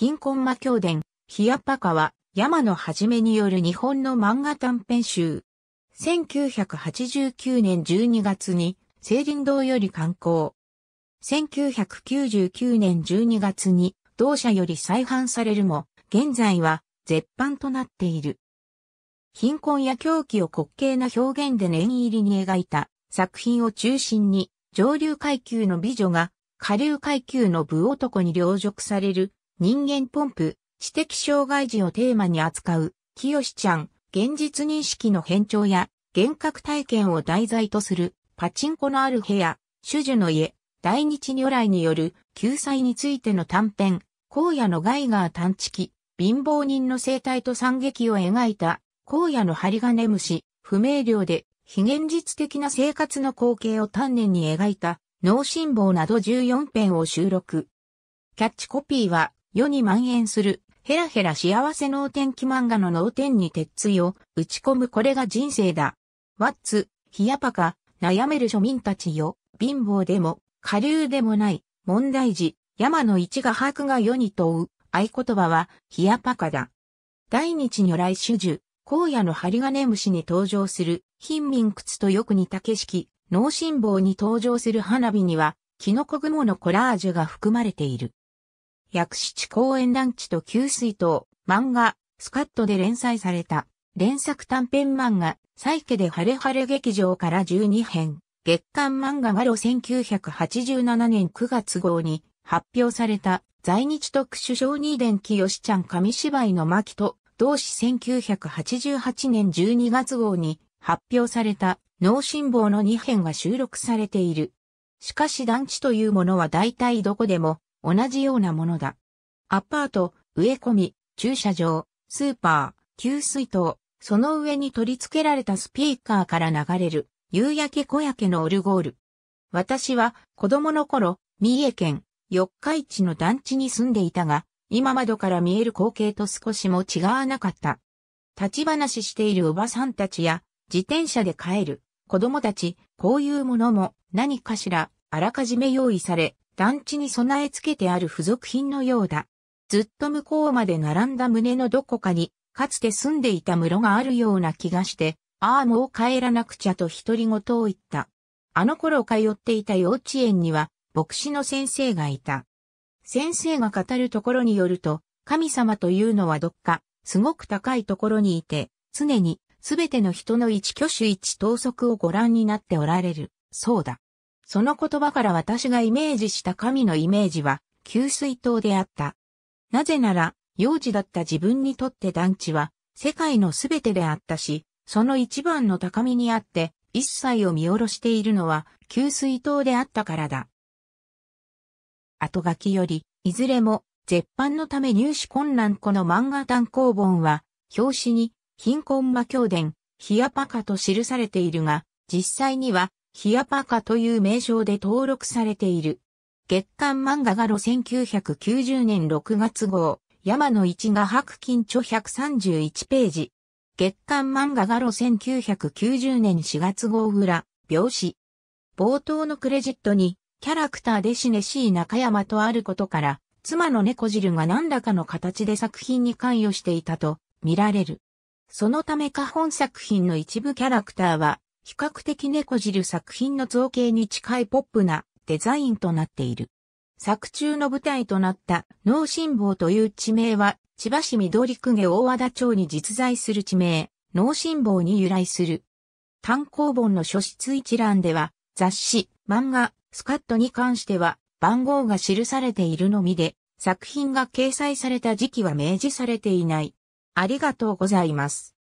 貧困魔教伝、ヒアパカは、山のはじめによる日本の漫画短編集。1989年12月に、青林堂より刊行。1999年12月に、同社より再販されるも、現在は、絶版となっている。貧困や狂気を滑稽な表現で念入りに描いた作品を中心に、上流階級の美女が、下流階級の武男に領辱される人間ポンプ、知的障害児をテーマに扱う、清ちゃん、現実認識の変調や、幻覚体験を題材とする、パチンコのある部屋、主樹の家、大日如来による救済についての短編、荒野のガイガー探知機、貧乏人の生態と惨劇を描いた、荒野の針金虫、不明瞭で、非現実的な生活の光景を丹念に描いた、脳辛抱など14編を収録。キャッチコピーは、世に蔓延する、ヘラヘラ幸せ脳天気漫画の脳天に鉄槌を打ち込むこれが人生だ。ワッツ、ヒヤパカ、悩める庶民たちよ、貧乏でも、下流でもない、問題児、山の一が把握が世に問う、合言葉は、ヒヤパカだ。大日如来主樹、荒野の針金虫に登場する、貧民屈とよく似た景色、脳神棒に登場する花火には、キノコ雲のコラージュが含まれている。薬師地公園団地と給水塔、漫画、スカットで連載された、連作短編漫画、サイケでハレハレ劇場から12編、月刊漫画マロ1987年9月号に発表された、在日特殊小二伝記よしちゃん紙芝居の巻と、同誌1988年12月号に発表された脳辛抱の2編が収録されている。しかし団地というものは大体どこでも同じようなものだ。アパート、植え込み、駐車場、スーパー、給水塔、その上に取り付けられたスピーカーから流れる、夕焼け小焼けのオルゴール。私は子供の頃、三重県、四日市の団地に住んでいたが、今窓から見える光景と少しも違わなかった。立ち話しているおばさんたちや、自転車で帰る、子供たち、こういうものも何かしら、あらかじめ用意され、団地に備え付けてある付属品のようだ。ずっと向こうまで並んだ胸のどこかに、かつて住んでいた室があるような気がして、ああもう帰らなくちゃと独り言を言った。あの頃通っていた幼稚園には、牧師の先生がいた。先生が語るところによると、神様というのはどっか、すごく高いところにいて、常に、すべての人の一挙手一投足をご覧になっておられる、そうだ。その言葉から私がイメージした神のイメージは、給水塔であった。なぜなら、幼児だった自分にとって団地は、世界のすべてであったし、その一番の高みにあって、一切を見下ろしているのは、給水塔であったからだ。後書きより、いずれも、絶版のため入手困難この漫画単行本は、表紙に、貧困魔教伝、ヒアパカと記されているが、実際には、ヒアパカという名称で登録されている。月刊漫画ガロ1990年6月号、山の一画白金著131ページ。月刊漫画ガロ1990年4月号裏、表紙。冒頭のクレジットに、キャラクターでシネシー中山とあることから、妻の猫汁が何らかの形で作品に関与していたと見られる。そのためか本作品の一部キャラクターは比較的猫汁作品の造形に近いポップなデザインとなっている。作中の舞台となった脳神坊という地名は、千葉市緑区下大和田町に実在する地名、脳神坊に由来する。単行本の書室一覧では、雑誌、漫画、スカットに関しては、番号が記されているのみで、作品が掲載された時期は明示されていない。ありがとうございます。